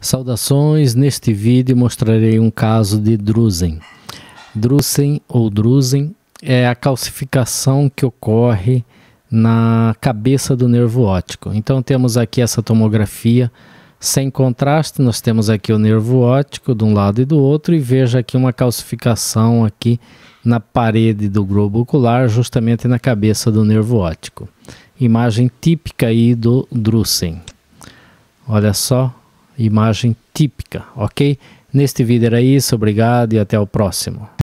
Saudações, neste vídeo mostrarei um caso de drusen. Drusen ou drusen é a calcificação que ocorre na cabeça do nervo óptico. Então temos aqui essa tomografia sem contraste, nós temos aqui o nervo óptico de um lado e do outro e veja aqui uma calcificação aqui na parede do globo ocular, justamente na cabeça do nervo óptico. Imagem típica aí do drusen. Olha só imagem típica, ok? Neste vídeo era isso, obrigado e até o próximo.